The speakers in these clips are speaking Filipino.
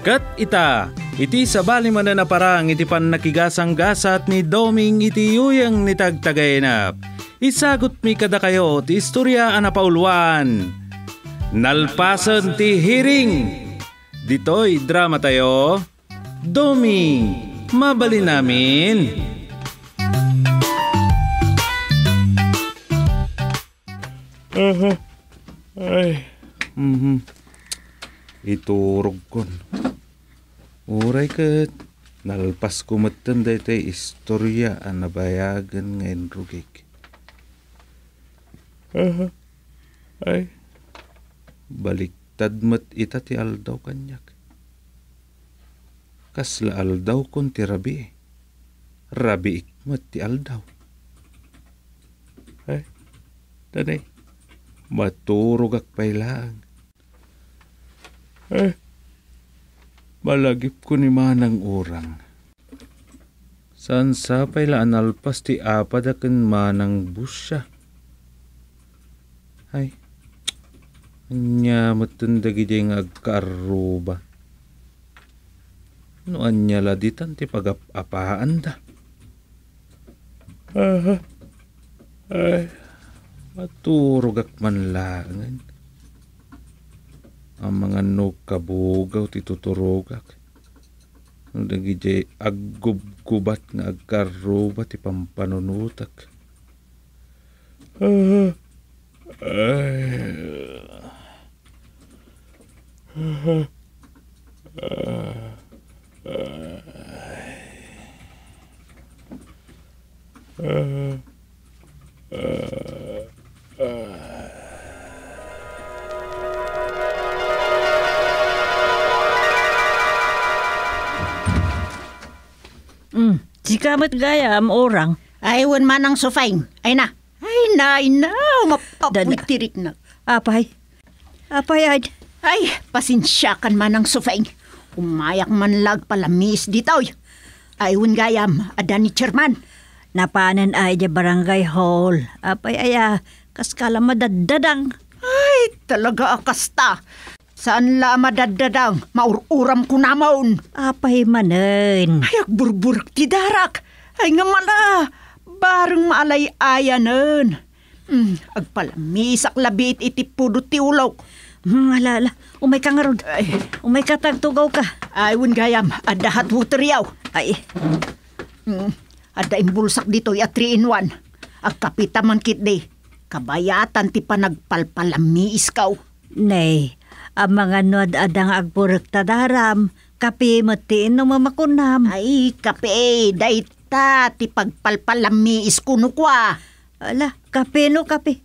Kat ita, iti sabali man na parang iti pan nakigasang gasat ni Doming iti uyang ni tagtagayanap. Isagot mi kada kayo ti istorya anapauluan. Nalpasan ti hiring! Ditoy drama tayo. Domi, mabali namin! Uh-huh. Ay, mm-hmm. Iturog ko. Uray kat nalpas kumatan daytay istorya ang nabayagan ngayon rugik. Aha. Ay. Baliktad mat ita ti aldaw kanyak. Kasla aldaw kon ti rabi. Eh. Rabi ikmat ti aldaw. Ay. Tanay. Maturog ak pailaang. Ay. Malagip ko ni manang urang. Saan sa pailaan alpas ti apad akan manang busya. Ay, anya matundag iti nga agkaruba. No anya laditan ti pagapapaan da. Aha. Ay, maturugak man langan ang mga nagkabugaw tituturogak no dagi jay aggubgubat nga agkaruba ti pampanunutak uh, uh, uh, uh. Salamat gaya am orang. Ay, ah, wan manang sufain. Ay na. Ay na, ay na. Mapapwitirik na. Apay. Apay, ay. Ay, pasinsyakan manang sufain. Umayak man lag palamis ditoy. Ay, ah, wan gayam. Adan ni chairman. Napanan ay di barangay hall. Apay, aya. Ah, kaskala madadadang. Ay, talaga akasta. Saan la madadadang? Maururam ko namaon. Apay manen. Ayak burburak ti darak. Ay nga mala, barang maalay-ayanan. Mm, agpalamisak labit iti pudo ti ulaw. Mm, alala, umay ka nga ron. Ay. Umay ka tagtugaw ka. Ay, wun gayam, adahat hutriyaw. Ay. Mm, ada imbulsak dito ya 3 in 1. Agkapita man kit day. Kabayatan ti panagpalpalami kaw. Nay, ang mga nuad adang agburak tadaram, kape matiin no mamakunam. Ay, kapi, dahit ta ti pagpalpalami kuno kwa. Ala, kape no kape.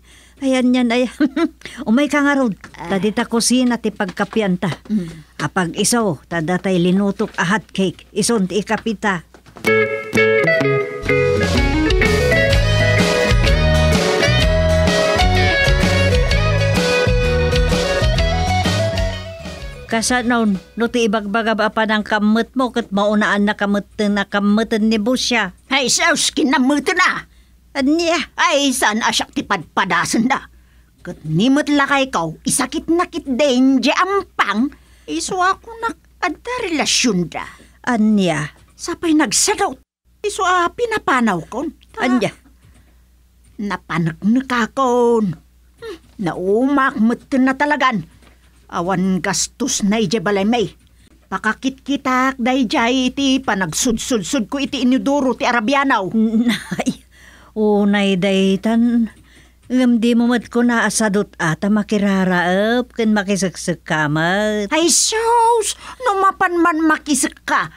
Ayan yan, ayan. Umay ka nga rod. Ah. Tadi kusina ti pagkapian ta. Mm. Apag isaw, tadatay linutok ahat cake. Ison ti ikapita. Mm. Kasanaon, no ti ibagbagab pa ng kamot mo kat maunaan na kamot na kamot ni Busya. Ay, saus kinamot na! Anya, ay saan asyak ti padpadasan na. Kat nimot lakay ka isakit nakit din di ampang, iso ako nak adda relasyon da. Anya, sapay nagsadaw, iso a pinapanaw kon. Ta. Anya, napanak na kakon. Hmm, naumak na talagan Awan gastos na ije balay may. Pakakit-kitak day jay iti panagsudsud-sud ko iti inuduro ti Arabianaw. Nay, unay day tan. Gamdi mo mat ko na asadot ata makiraraap ken makisaksak ka mat. Ay shows! Numapan man makisak ka.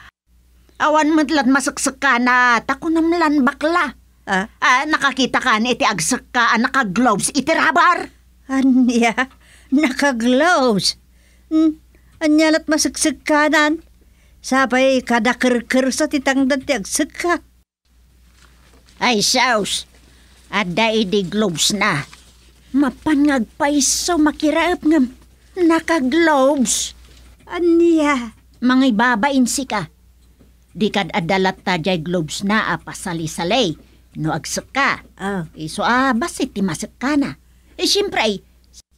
Awan matlat masaksak ka na tako bakla. Ah? ah nakakita ka na iti agsak ka ah, naka iti rabar. Anya? Naka-gloves. Hmm, anyalat masagsag kanan. Sabay kadakirkir sa titangdan ti agsag ka. Ay, saus. Ada idi gloves na. Mapangag pa iso makiraap ng naka-gloves. Aniya. Mga ibabain si ka. Di kad adalat ta jay gloves na apasali-salay. Ah, no agsak ka. Oh. Ah. Iso abas ah, iti masak ka na. Eh, siyempre ay,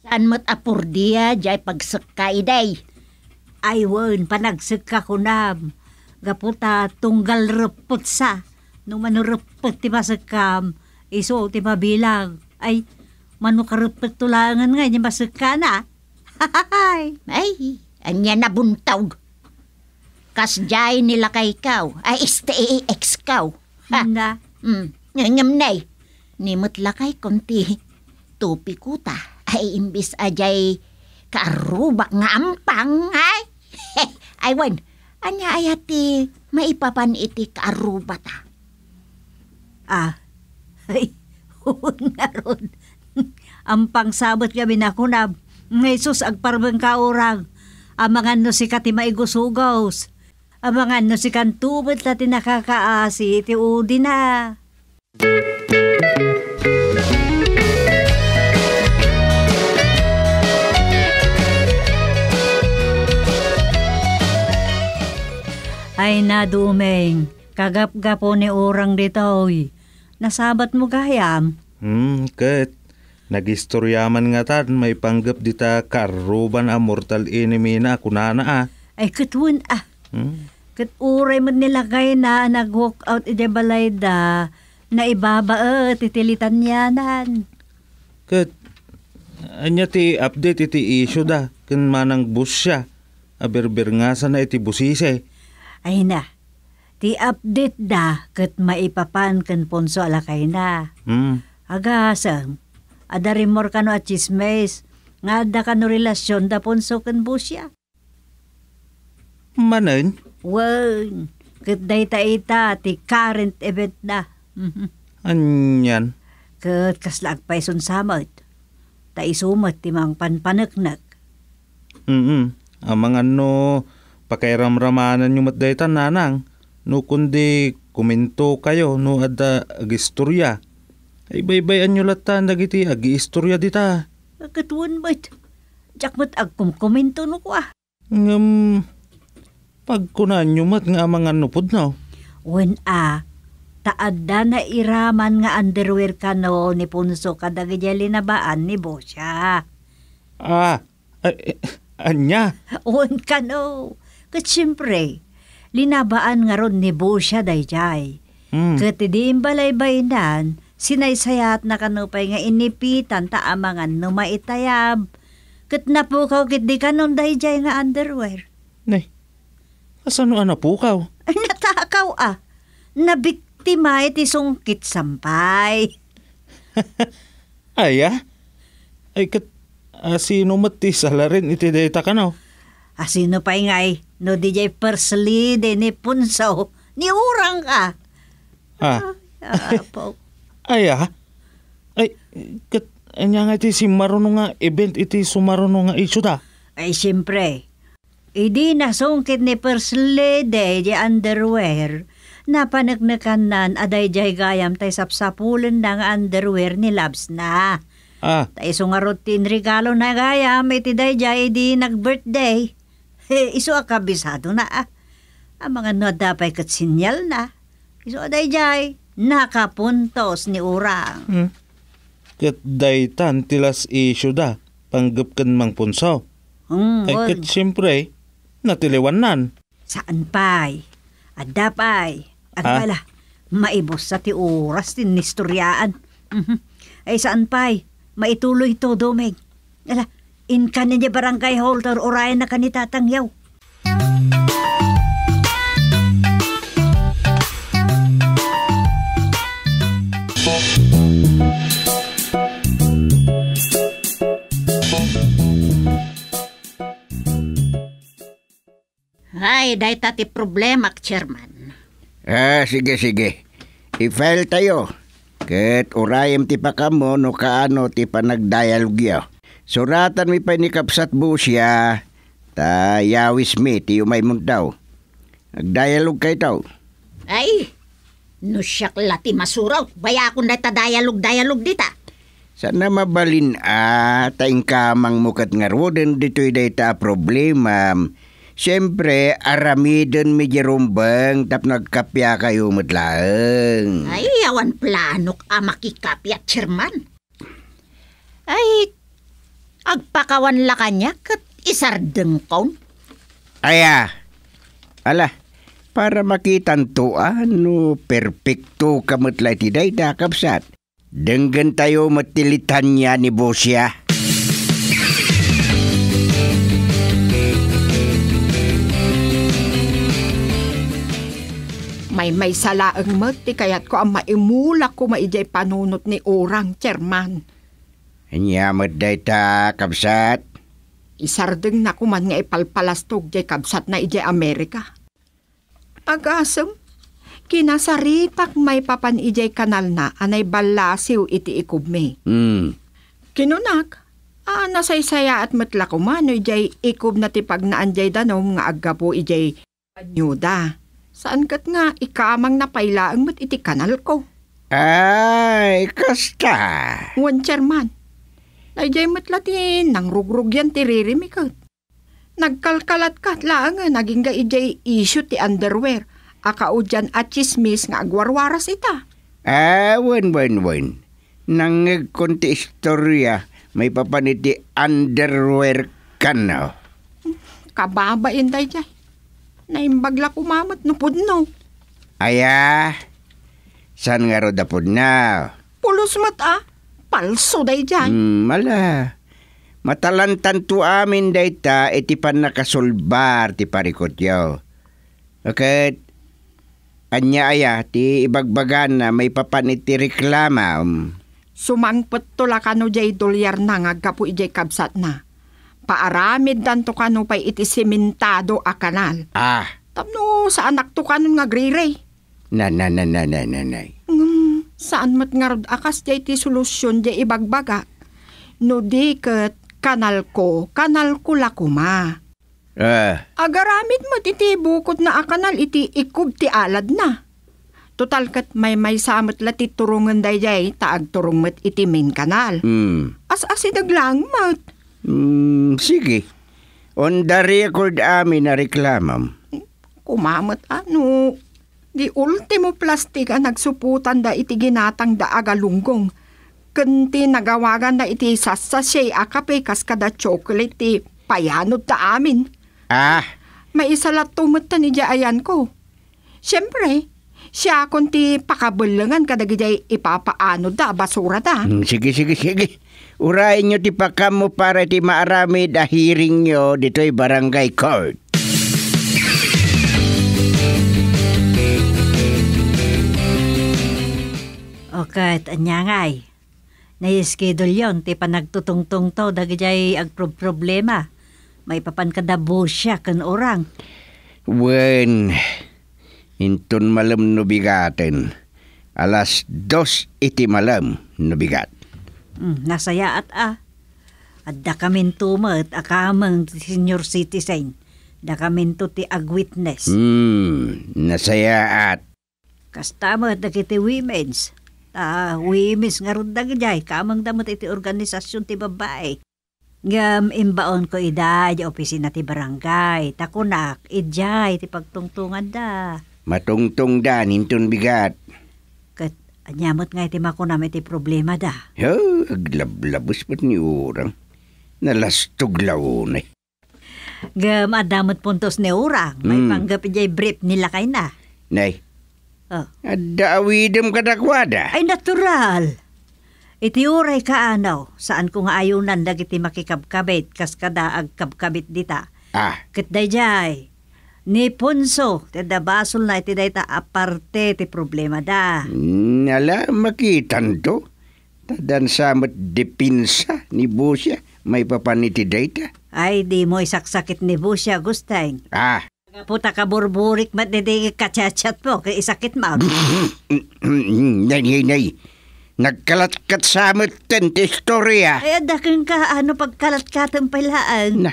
Saan mo't apurdiya, jay pagsakka iday. Aywan, panagsakka ko nam. Gaputa, tunggal repot sa. Nung manurepot, ti masakam. Iso, ti mabilang. Ay, manukarepot tulangan nga, ni masakka na. Hahahay! Ay, anya na Kas jay nila kay kaw. Ay, este ex kaw. Ha? Na. Mm. Ngam nay. Nimot lakay konti. Tupi kuta. Ay imbis ajay kaaruba nga ampang ay. ay wan, anya ayati ati maipapan iti kaaruba ta. Ah, ay, huwag na ron. ampang sabat kami na kunab. Ngayon agparbang kaurang. Amangan no si katima igusugaws. Amangan no si kantubad na tinakakaasi iti udi na. Música Ay nadumeng, kagapgapo ni orang ditoy. Nasabat mo gayam? Hmm, ket. Nagistoryaman nga tan, may panggap dita karuban a mortal enemy na kunana ah. Ay katun ah. Hmm? Kat uray man nilagay na nag-walk out i balay da, na ibaba eh, titilitan yanan. Kat, anya ti update iti issue da, kan manang bus siya. Aberber nga sana iti busise. Ay na, ti update da kat maipapan kan ponso alakay na. Mm. Agasan, ada adarimor ka no at chismes, nga da ka relasyon da ponso kan busya. Manan? Wan, kat day ita ti current event da. mm Anyan? Kat kaslag pa isun samat, ta isumat ti mang panpanaknak. Mm-hmm. Hmm. Amang ano, pakairamramanan nyo matday nanang, no kundi kumento kayo no ada ah, agistorya. Ay baybayan nyo lata ah, dagiti agistorya dita. Katuan ba't? Jack mat agkumkomento no ko ah. Ngam, pagkunan nyo mat nga mga nupod na. Wen ah, taadda na iraman nga underwear ka no ni Punso kadagadyali na baan ni Bosya. Ah, ay, eh, anya? Wen ka no. Kat siyempre, linabaan nga ron ni Bo siya dayjay. Mm. Ket di imbalay-bayinan, sinaysayat na kanupay nga inipitan ta amangan no maitayab. Kat napukaw ket di kanon dayjay nga underwear. Nay, asan no anapukaw? Natakaw ah. Nabiktima iti sungkit sampay. Ay Ay kat asino ah, mati salarin iti data ka no? Asino ah, pa ingay. No DJ Persley, de eh, ni ni urang ka. Ha? Ah, ah Ay ah. Ay, kat, anya nga iti si maruno nga event iti sumaruno nga isyo ta. Ay, siyempre. Idi nasungkit ni Persley, de eh, di underwear na nan, aday jay gayam tay sapsapulan na nga underwear ni Labs na. Ah. Tay sungarot tin regalo na gayam iti day jay di nag-birthday. Eh, iso akabisado na ah. Ang mga nadapay kat sinyal na. Iso aday jay, nakapuntos ni urang. Hmm. Kat daytan tilas isyo da, panggap kan mang punsaw. Hmm, Ay kat siyempre, natiliwanan. Saan pa'y? Adapay. Agpala, ano ah? maibos sa ti oras din nistoryaan. Mhm. Ay saan pa'y? Maituloy to, Domeg. Ala, in kanin ni barangay holder orayan na kanitatangyaw. Ay, dahi tati problema, chairman. Ah, sige, sige. I-file tayo. Ket, urayem ti pa no kaano ti panagdialog yaw. Suratan mi pa ni kapsat busya, ta yawis mi, ti umay mong daw. Nagdialog kay tao. Ay, no siyak lati masuraw, baya akong na dialog-dialog dita. Sana mabalin a, ah, taing kamang mukat ngarwoden dito'y dayta problema. Siyempre, aramidon mi jerumbang tap nagkapya kayo mutlaang. Ay, awan planok a makikapya, chairman. Ay, Agpakawan la kanya kat isardeng kaun. Aya, ala, para makitan to ano, perfecto kamutlay ti day dakapsat. Denggan tayo matilitan niya ni Bosya. may may salaang mati kaya't ko ang maimula ko maijay panunot ni orang chairman. Inyamot day ta, kabsat. Isardeng na kuman nga ipalpalastog jay kabsat na ijay Amerika. Agasem, kinasaritak may papan ijay kanal na anay balasiw iti ikubme. Mm. Kinunak, Ah, nasaysaya at matla ko mano, ijay ikob na tipag na anjay danom nga agga po ijay nyuda. Saan kat nga ikamang napailaang mat iti kanal ko? Ay, kasta. Ngun, chairman. Dayjay matlatin, nang rugrug yan tiririmi ka. Nagkalkalat ka, laang eh. naging ga ijay issue ti underwear. Aka o at chismis nga agwarwaras ita. Ah, wen, wen, wen. Nang konti istorya, may papaniti underwear ka na. Oh. Kababain, dayjay. Naimbagla kumamat, nupod no. Aya, saan nga ro dapod na? Pulos mat ah palso day dyan. Mm, mala. Matalantan tu amin day ta, iti eh, pan nakasulbar ti parikot yo. Okay, anya aya ti ibagbagan na may papan iti reklama. Um. Sumangpot to lakano jay dolyar na nga gapu ijay kabsat na. Paaramid dan to kano pa iti simentado a kanal. Ah. Tapno sa anak to kanon nga grire. Na na na na na na na. Mm saan mat ngarod akas jay ti solusyon jay ibagbaga. No di kat kanal ko, kanal ko lakuma. Eh. Agaramit mo titi bukod na akanal iti ikub ti alad na. Total kat may may samot la ti turungan dayjay taag turong mat iti main kanal. Mm. As asidaglang mat. Mm, sige. On the record amin na reklamam. Kumamot ano. Di ultimo plastik ang nagsuputan da iti ginatang da agalunggong. Kunti nagawagan da iti sasasay akape kas kada chocolate ti payanod ta amin. Ah. May isa la tumutan ni ayan ko. Siyempre, siya kunti pakabulangan kada giday ipapaano da basura da. Hmm, sige, sige, sige. Urayin nyo ti pakamo para ti maarami dahiring nyo dito'y barangay court. ket anyangay. Eh. schedule yon, ti panagtutungtong to, dagay agproblema. May papan kada busya kan orang. Wen, intun malam nubigaten. Alas dos iti malam nubigat. Mm, nasaya at ah. At da kamin tumat, akamang senior citizen. Da kamin ti agwitness. Hmm, nasaya at. Kastamat na women's Ta, ah, wimis nga ron dagday, kamang damot iti organisasyon ti babae. Ngam imbaon ko iday, opisina ti barangay, takunak, idyay, ti pagtungtungan da. Matungtung da, nintun bigat. Kat, anyamot nga iti makunam iti problema da. Yo, aglablabos pat ni urang. Nalastog launay. Ngam adamot puntos ni urang, may mm. panggap idyay brief nila kay na. Nay, Oh. Adawidem kadakwada. Eh? Ay natural. Iti uray ka anaw, saan ko nga ayunan dagiti makikabkabit kas kada agkabkabit dita. Ah. Kat dayjay, ni punso, tida basol na iti dayta aparte ti problema da. Nala, hmm, makitan to. Tadan samot dipinsa ni Busya, may papaniti dayta. Ay, di mo isaksakit ni Busya, Gusteng. Ah. Nga po takaburburik ba't hindi kachachat mo? Kaya isakit ma. nay, nay, nay. Nagkalatkat sa amat tente istorya. Ay, adakin ka ano pagkalatkatang palaan. Na.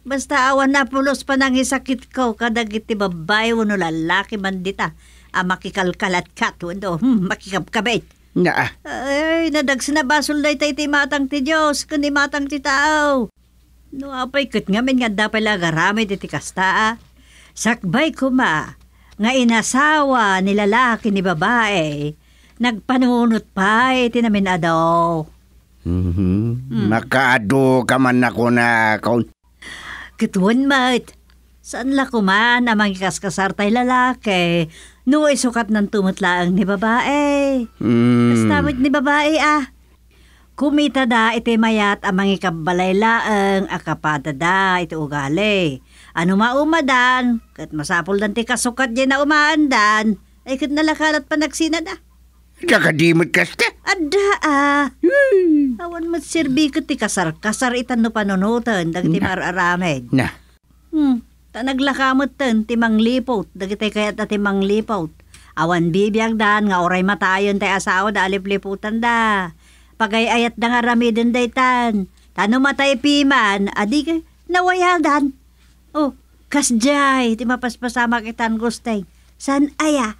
Basta awan na pulos pa nang isakit ko kadag iti babay wano lalaki mandita. Ah, makikalkalat ka to, Hmm, makikabkabit. Na. Ay, nadagsinabasol na basol matang ti Diyos, kundi matang ti tao. No, apay, kat nga min nga dapat lagaramid iti kasta, ah. Sakbay kuma, nga inasawa ni lalaki ni babae, nagpanunot pa itinamin eh, adaw. Mm-hmm. Makaado hmm. ka man ako na kaun. Kituon mat, saan la kuman amang ikaskasar tay lalaki, no isukat ng tumutlaang ni babae. Mm. ni babae ah. Kumita da iti mayat amang ikabalaylaang akapada da iti ugali. Ano maumadan, kat masapol dan ti kasukat di na umaandan, ay kat nalakalat pa nagsina da. Ah. Kakadimot kas ta? Ada ah. Hmm. Awan mat sirbi kat ti kasar, kasar itan no panonotan, dagiti mararamid. Na. Hmm, ta naglakamot ten, ti manglipot, dagiti kayat ti manglipot. Awan bibiyag dan, nga oray matayon tay asawa da alipliputan da. Pagayayat da nga ramidin daytan. Tano matay piman, adi nawayal dan. Oh, kasjay, ti mapaspasama kitan gustay. San aya?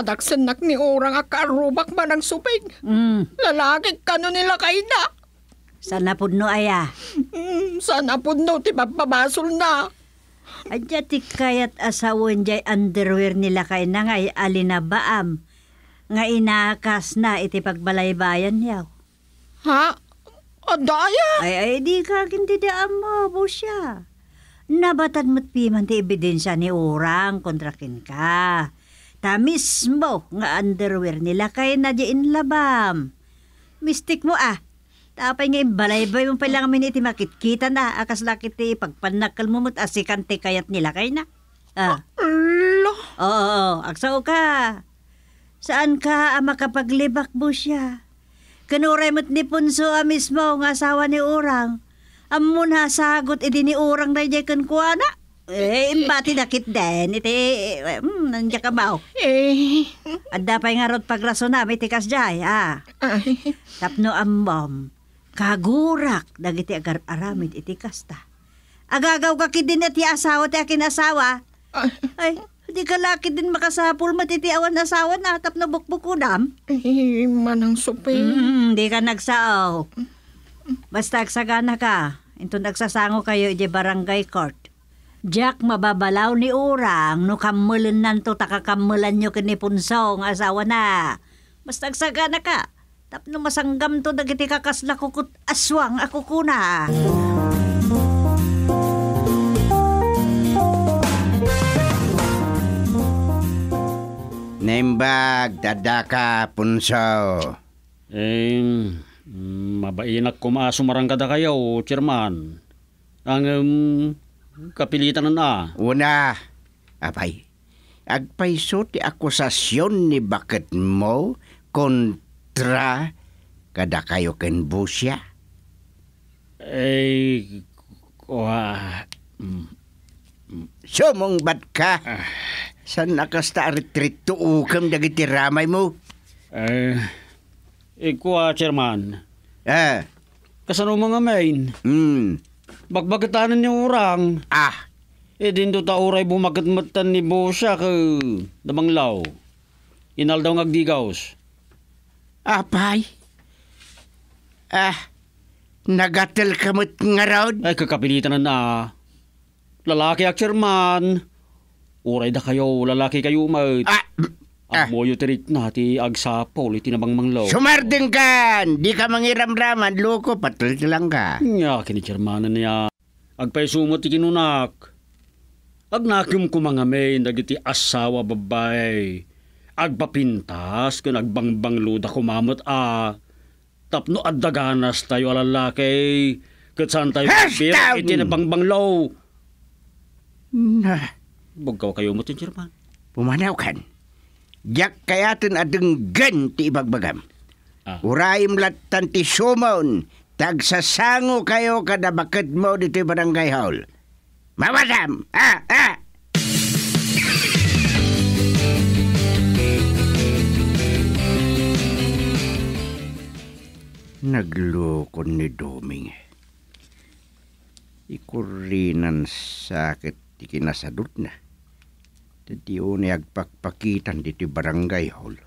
Padaksan nak ni orang akarubak man ang supig. Mm. Lalaki ka no nila kaina. Hmm, sana pudno aya. Mm, sana pudno ti papabasol na. Adya ti kayat asawon jay underwear nila kay na ngay alinabaam. Nga inakas na iti pagbalaybayan yaw. Ha? Adaya? Ay, ay, di ka kintidaam mo, busya. Nabatan mo't piman ti ebidensya ni orang kontrakin ka. Ta mismo nga underwear nila kay na di inlabam. Mistik mo ah, Apay nga eh, balay-bay mo pala kami niti makitkita na. Akas ah, lakit ti eh, pagpanakal mo mo't asikante kayat nila kay na. Ah. Alo? Oo, oo, aksaw ka. Saan ka ama ah, makapaglibak mo siya? Kanuray mo't ni Punso a ah, mismo ng asawa ni Urang. Amun ha sagot edi eh, ni Urang na kan kuana. Eh, imbati nakit din. Iti, mm, nandiya ka ba? Oh? Eh. Adda pa nga rod pagraso na, may tikas jay, ah. Tapno ambom. Kagurak, dagiti agar aramid iti kasta. Agagaw ka kidin at asawa ti akin asawa. Ah. Ay, di ka laki din makasapul matitiawan asawa na atap na bukbukunam. Eh, manang supi. Mm, di ka nagsaaw. Basta agsagana ka. Ito nagsasango kayo di barangay court. Jack mababalaw ni urang no kamulan nanto takakamulan nyo kinipunsong asawa na. Basta agsagana ka. Tapno masanggam to dagiti kakasla kukut aswang ako kuna. Nembag, dadaka, punso. Eh, mabainak kumaso kada kayo, chairman. Ang um, kapilitan na. Una, apay, agpaiso ti akusasyon ni bakit mo kung tra kada kayo ken busya? Ay, kuha. Mm. Sumong bat ka? Ah. San nakasta retreat to dagiti ramay mo? Eh, ikuha, chairman. Eh. Kasano mga main? Hmm. Bagbagatanan ni orang. Ah. Eh, din do tauray bumagat matan ni Bosya ka damang law. Inal daw ngagdigaws. Apay. Ah, nagatel kamot nga raod. Ay, kakapilitan na Lalaki ak ah, chairman. Uray da kayo, lalaki kayo mat. Ah, Ah. Ang ah. tirik na ti agsapol iti nabang manglaw. Sumarding kan! Di ka mangiramraman, loko, patul lang ka. Nya, kinichirmanan niya. Agpaisumot ikinunak. Agnakim ko mga may, dagiti asawa babae. Agbapintas, kung agbangbangluda kumamot, ah, tapno at daganas tayo alalaki, katsan tayo bir, eh, itinabangbanglong. Na. Bugkaw kayo mo, Tinchirman. Pumanaw kan. Diyak kayatin adeng gan ti ibagbagam. Ah. Uraim latan ti sumon, tagsasango kayo kada bakit mo dito barangay hall. Mawadam! Ah! Ah! naglukon ni Doming. Ikurinan sakit ikinasadot na. Titi o agpakpakitan dito barangay hall.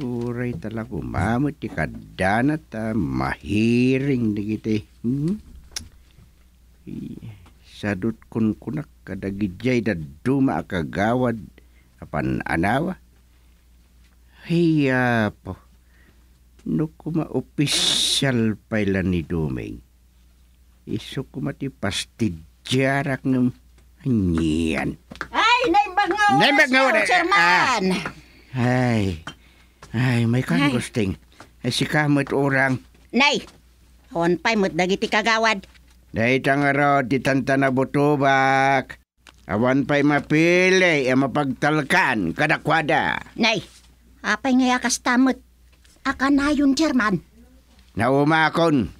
Uray talaga umamot ti kadana ta mahiring di kita. Eh. Hmm? Sadot kun kunak kadagijay da duma akagawad apan anawa. Hiya po no kuma opisyal paila ni Duming. Iso kuma ti pastidyarak ng hanyan. Ay, naibangaw na siyo, chairman! Ah. Ay, ay, may kang gusting. Ay, si kamot orang. Nay, hon pa'y mo't dagiti kagawad. Dahit ang araw, titanta na butubak. Awan pa'y mapili, e mapagtalkan, kadakwada. Nay, apay nga yakas tamot akanayon, chairman. Naumakon.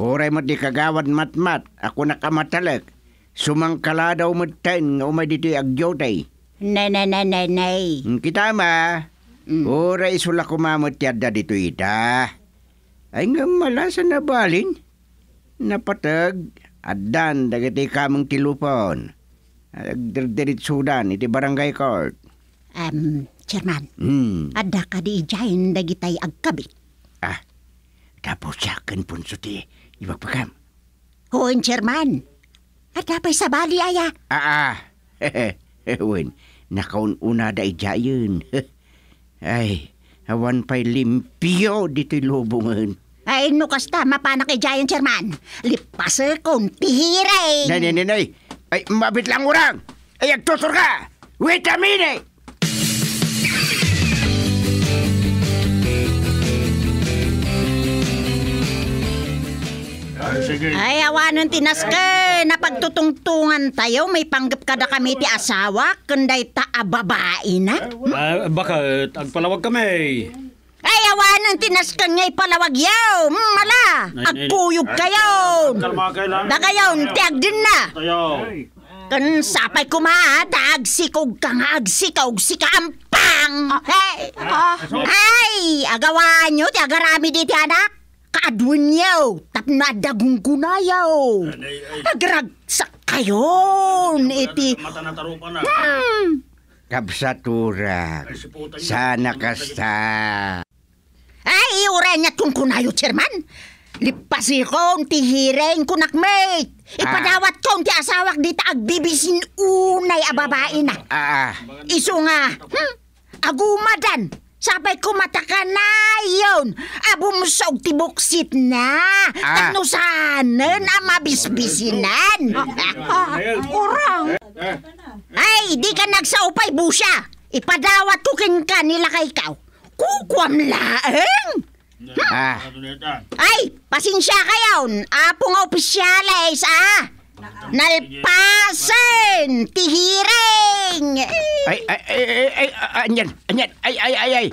Uray mat di kagawad matmat, ako nakamatalag. Sumangkala daw matain nga umay dito'y agyotay. Nay, nay, nay, nay, nay. Hmm, kita ma. Mm. Uray isula kumamot yadda dito ita. Ay nga malasan na balin. Napatag, adan dagiti kamang tilupon. Agdirdirit sudan iti barangay court. Um, Chairman. Hmm. Ada ka di ijayin dagitay agkabit. Ah, tapos yakin pun suti ibagpakam. Hoon, Chairman. Ada pa'y sabali, aya. Ah, ah. nakaun una da ijayin. Ay, awan pa'y limpyo dito'y lubungan. Ay, nukas tama pa na Giant Chairman. Lipase kong tihira Nay, nay, nay, nay. Ay, mabit lang urang. Ay, agtutor ka. Wait a minute. Ah, sige. Ay, awanon tinaske. Napagtutungtungan tayo. May panggap kada kami ti asawa. Kunday ta babae na. Uh, ah, ah, bakit? Agpalawag kami. Ay, awanan tinaskan ngay palawag yaw. Mala, hmm, agpuyog kayo. Da kayo, tiag din na. Kan sapay kuma, taag sikog ka nga, agsikog sika ang pang. Hey. Ay, agawa nyo, tiagarami di ti anak. Kaadwin yaw, tapna dagong kunayaw. Agragsak kayon, iti. Mata na tarupa na. Hmm. Kapsatura, sana kasta. Ay, iura niya kung kunayo, chairman. Lipasi ko ang tihiren kunakmate. Ah. Ipadawat ko ang tiasawak dita agbibisin unay ababae na. Ah. ah. Isu nga, hmm, agumadan. Sabay ko mataka na yun. Abumusog tibuksit na. Ah. Tanusanan ang ah, mabisbisinan. Ah, ah, ah eh. Ay, di ka nagsaupay busya. Ipadawat ko kin ka nila kay ikaw. Kukwam laeng. Ah. Ay, pasinsya kayon. Apong opisyales, ah. Nalpasen! Tihiring! Ay, ay, ay, ay, ay, ah, anyan, anyan, ay, ay, ay, ay.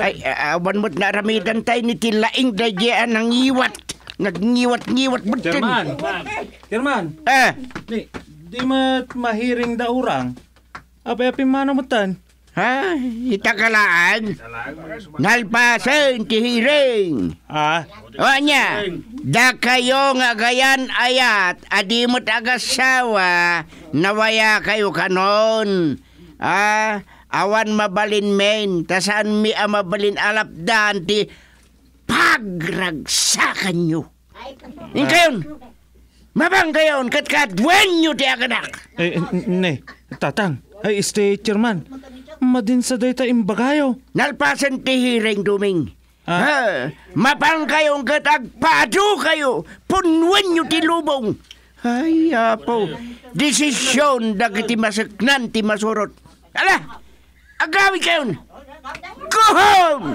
Ay, awan ah, mo't naramidan tayo ni Tilaing Dajean ng iwat. Nagngiwat-ngiwat mo din. German, German. Eh? Ah. Di, di mat mahiring da orang. Apa-api mana mo tan? Ha? Itakalaan? Nalpasen tihiring. Ha? O anya, da kayo nga gayan ayat, adimot agasawa, nawaya kayo kanon. Ha? Awan mabalin men, tasaan mi amabalin alap danti, pagragsakan nyo. Inkayon, mabang kayon, katkadwen nyo ti aganak. Eh, ne, tatang, ay, eh, este chairman, Madinsa dayta imbagayo. Nalpasan ti hiring duming. Ah? Ha, mapang kayong katagpado kayo. Punwan nyo ti lubong. Ay, apo. Desisyon dagiti masaknan ti masurot. Ala, agawi kayon. Go home!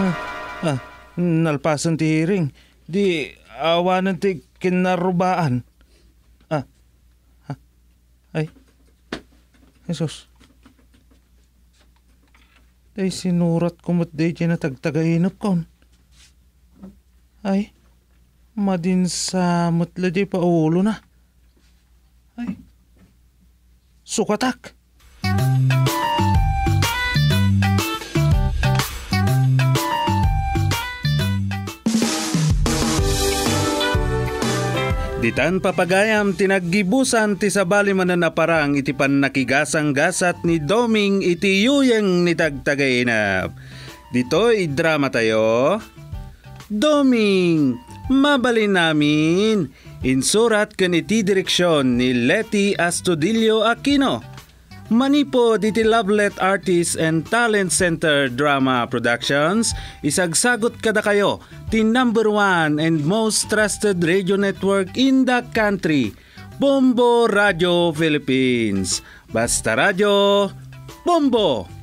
Ah, ah, nalpasan ti hiring. Di awanan ti kinarubaan. Ay. Jesus. Day sinurat ko kumot day na tagtagainop kon. Ay. Madin sa mutla day paulo na. Ay. Sukatak. Ditan papagayam tinaggibusan ti sabali mananaparang iti pannakigasang gasat ni Doming iti yuyeng ni tagtagainap. Dito drama tayo. Doming, mabali namin. Insurat kan iti direksyon ni Leti Astudillo Aquino Manipo diti Lovelet Artists and Talent Center Drama Productions, isagsagot kada kayo ti number one and most trusted radio network in the country, Bombo Radio Philippines. Basta Radio, Bombo!